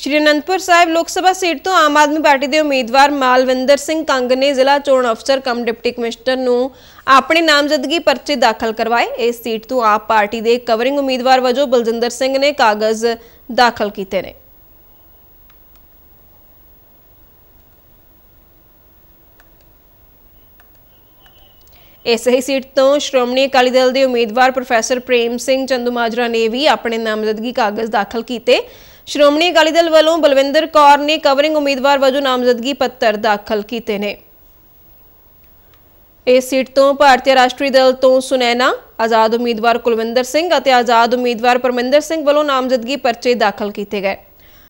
ਸ਼੍ਰੀ ਅਨੰਦਪੁਰ ਸਾਹਿਬ ਲੋਕ ਸਭਾ ਸੀਟ ਤੋਂ ਆਮ ਆਦਮੀ ਪਾਰਟੀ ਦੇ ਉਮੀਦਵਾਰ ਮਾਲਵਿੰਦਰ ਸਿੰਘ ਕੰਗ ਨੇ ਜ਼ਿਲ੍ਹਾ ਚੋਣ ਅਫਸਰ ਕਮ ਡਿਪਟੀ ਕਮਿਸ਼ਨਰ ਨੂੰ ਆਪਣੇ ਨਾਮਜ਼ਦਗੀ ਪਰਚੇ ਦਾਖਲ ਕਰਵਾਏ ਇਸ ਸੀਟ ਤੋਂ ਆਪ ਪਾਰਟੀ ਦੇ ਕਵਰਿੰਗ ਉਮੀਦਵਾਰ ਵਜੋਂ ਬਲਜਿੰਦਰ ਸਿੰਘ ਨੇ ਕਾਗਜ਼ ਦਾਖਲ ਕੀਤੇ ਨੇ ਇਸ ਹੀ ਸੀਟ ਤੋਂ ਸ਼੍ਰੋਮਣੀ ਅਕਾਲੀ ਦਲ ਦੇ ਉਮੀਦਵਾਰ ਪ੍ਰੋਫੈਸਰ ਪ੍ਰੇਮ ਸਿੰਘ ਚੰਦੂਮਾਜਰਾ ਨੇ ਵੀ ਆਪਣੇ ਨਾਮਜ਼ਦਗੀ ਕਾਗਜ਼ ਦਾਖਲ ਕੀਤੇ ਸ਼੍ਰੋਮਣੀ ਅਕਾਲੀ ਦਲ ਵੱਲੋਂ ਬਲਵਿੰਦਰ ਕੌਰ ਨੇ ਕਵਰਿੰਗ ਉਮੀਦਵਾਰ ਵਜੋਂ ਨਾਮਜ਼ਦਗੀ ਪੱਤਰ ਦਾਖਲ ਕੀਤੇ ਨੇ ਇਸ ਸੀਟ ਤੋਂ ਭਾਰਤੀ ਰਾਸ਼ਟਰੀ ਦਲ ਤੋਂ ਸੁਨੈਨਾ ਆਜ਼ਾਦ ਉਮੀਦਵਾਰ ਕੁਲਵਿੰਦਰ ਸਿੰਘ ਅਤੇ ਆਜ਼ਾਦ ਉਮੀਦਵਾਰ ਪਰਮਿੰਦਰ ਸਿੰਘ ਵੱਲੋਂ ਨਾਮਜ਼ਦਗੀ ਪਰਚੇ ਦਾਖਲ ਕੀਤੇ ਗਏ